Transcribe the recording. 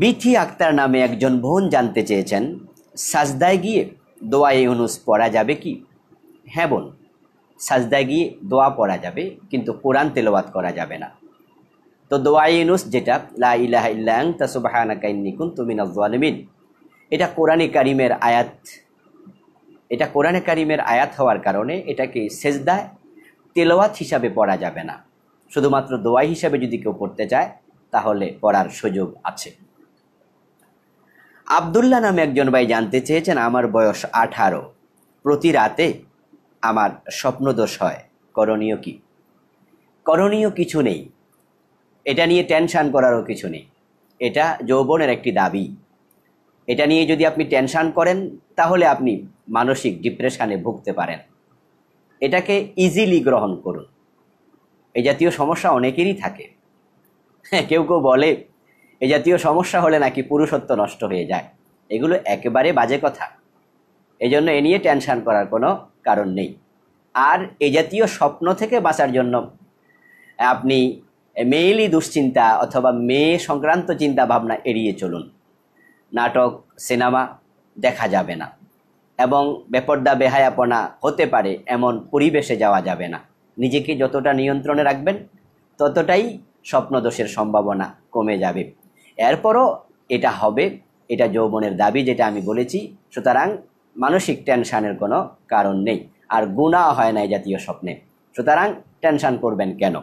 বিথি আক্তার নামে একজন বোন জানতে চেয়েছেন সাজদায় গিয়ে দোয়া ইউনুস পড়া যাবে কি হ্যাঁ বোন সাজদায় গিয়ে দোয়া পড়া যাবে কিন্তু কোরআন তেলাওয়াত করা যাবে না তো দোয়া ইউনুস যেটা লা ইলাহা ইল্লাং তাসুবাহানাকাইন্নিকুন তুমিন আজওয়ালিমিন এটা কোরআনে কারিমের আয়াত এটা কোরআনে কারিমের আয়াত হওয়ার কারণে এটাকে সেজদায় তেলাওয়াত হিসাবে পড়া যাবে না শুধুমাত্র দোয়া হিসাবে যদি কেউ পড়তে চায় তাহলে পড়ার সুযোগ আছে আবদুল্লাহ নামে একজন ভাই জানতে চেয়েছেন আমার বয়স আঠারো প্রতি রাতে আমার স্বপ্নদোষ হয় করণীয় কি করণীয় কিছু নেই এটা নিয়ে টেনশান করারও কিছু নেই এটা যৌবনের একটি দাবি এটা নিয়ে যদি আপনি টেনশান করেন তাহলে আপনি মানসিক ডিপ্রেশানে ভুগতে পারেন এটাকে ইজিলি গ্রহণ করুন এই জাতীয় সমস্যা অনেকেরই থাকে হ্যাঁ কেউ কেউ বলে এ জাতীয় সমস্যা হলে নাকি পুরুষত্ব নষ্ট হয়ে যায় এগুলো একেবারে বাজে কথা এই জন্য এ নিয়ে টেনশান করার কোনো কারণ নেই আর এ জাতীয় স্বপ্ন থেকে বাঁচার জন্য আপনি মেয়েলি দুশ্চিন্তা অথবা মেয়ে সংক্রান্ত চিন্তা ভাবনা এড়িয়ে চলুন নাটক সিনেমা দেখা যাবে না এবং বেপর্দা বেহায়াপনা হতে পারে এমন পরিবেশে যাওয়া যাবে না নিজেকে যতটা নিয়ন্ত্রণে রাখবেন ততটাই স্বপ্নদোষের সম্ভাবনা কমে যাবে এরপরও এটা হবে এটা যৌবনের দাবি যেটা আমি বলেছি সুতরাং মানসিক টেনশানের কোনো কারণ নেই আর গুণা হয় না জাতীয় স্বপ্নে সুতরাং টেনশান করবেন কেন